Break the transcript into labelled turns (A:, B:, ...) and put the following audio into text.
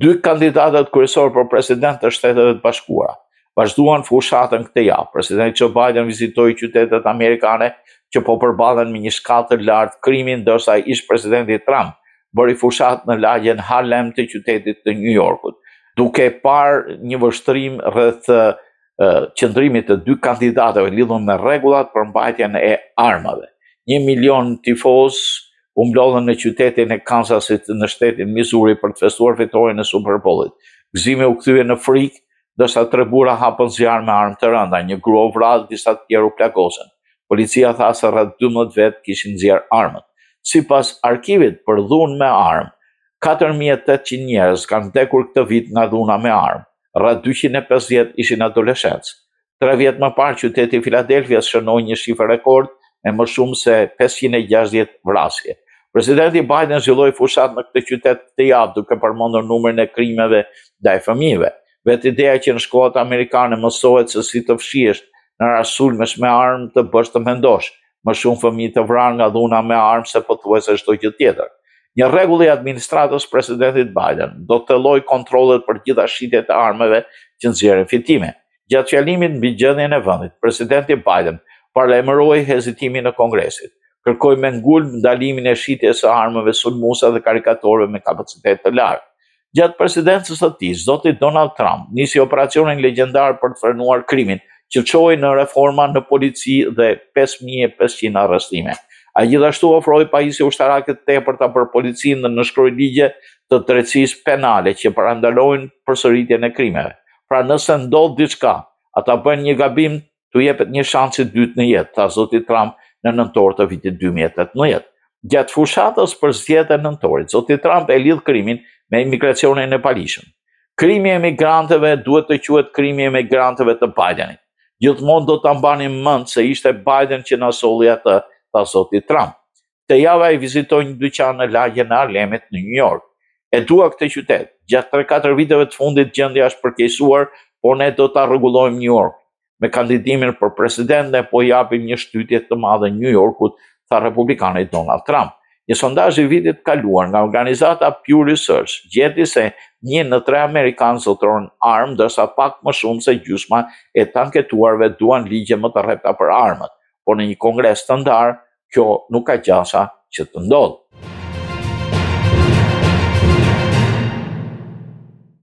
A: dy kandidatët kryesorë për president të shtetet të bashkura Vazhduan fushatën këtë javë. president Joe Biden vizitoi qytetet amerikane që po përballen me një shkallë të lartë krimi, ndërsa ish presidenti Trump bëri fushatë në lagjen Harlem të qytetit të New Yorkut, duke parë një vështrim rreth qëndrimit të dy kandidatëve lidhën me rregullat për mbajtjen e armëve. 1 milion tifozë u mblodhën në qytetin e Kansasit në shtetin Missouri për të festuar fitoren e Super Bowl-it. u kthye në frikë, ndërsa tre burra hapën zjarr me armë të rënda, një grua u vrarë, disa të tjerë u plagosën. Policia tha se rreth 12 vet kishin nxjerr armët. Sipas arkivit për dhunë me armë, 4800 njerëz kanë vdekur këtë vit nga dhuna me armë. Rreth 250 ishin adoleshentë. Tre vjetë më parë, qyteti Filadelfia shënoj një shifë rekord e më shumë se 560 vrasje. Presidenti Biden zhvilloi fushat në këtë qytet të javë duke përmendur numrin e krimeve ndaj fëmijëve. Vet ideja që në shkollat amerikane mësohet se si të fshisht në rasulme me armë të bësh të mendosh, më shumë fëmijë të vranë nga dhuna me armë se pothuajse çdo gjë tjetër. Një rregull i administratës presidentit Biden do të loj kontrollet për gjitha shitjet e armëve që nxjerrin fitime. Gjatë fjalimit mbi gjendjen e vendit, presidenti Biden parlamentoi hezitimin e Kongresit kërkoj me ngullë ndalimin e shqitje së armëve sulmusa dhe karikatorve me kapacitet të larë. Gjatë presidencës të ti, zotit Donald Trump, nisi operacionin legendar për të frenuar krimin, që qoj në reforma në polici dhe 5.500 arrestime. A gjithashtu ofroj pa isi ushtaraket të e për policin dhe në shkroj ligje të të penale që përandalojnë për sëritje në krimeve. Pra nëse ndodhë diçka, ata përnë një gabim të jepet një shansit dytë në jetë, ta zotit Trump, në nëntorë të vitit 2018. Gjatë fushatës për zjetë e nëntorit, Zoti Trump e lidhë krimin me imigracionin e palishëm. Krimi e migranteve duhet të quet krimi e migranteve të Bidenit. Gjithmon do të ambani mëndë se ishte Biden që nësolli atë të Zoti Trump. Të java e vizitojnë një dyqan në lagje në Arlemit në New York. E dua këtë qytet. Gjatë 3-4 viteve të fundit gjendja është përkesuar, por ne do ta rregullojmë New York me kandidimin për president dhe po japim një shtytje të madhe New Yorkut, tha Republikanit Donald Trump. Një sondaj i vitit kaluar nga organizata Pew Research gjeti se një në tre Amerikanë zotron armë, dërsa pak më shumë se gjusma e tanketuarve duan ligje më të rrepta për armët, por në një kongres të ndarë, kjo nuk ka gjasa që të ndodhë.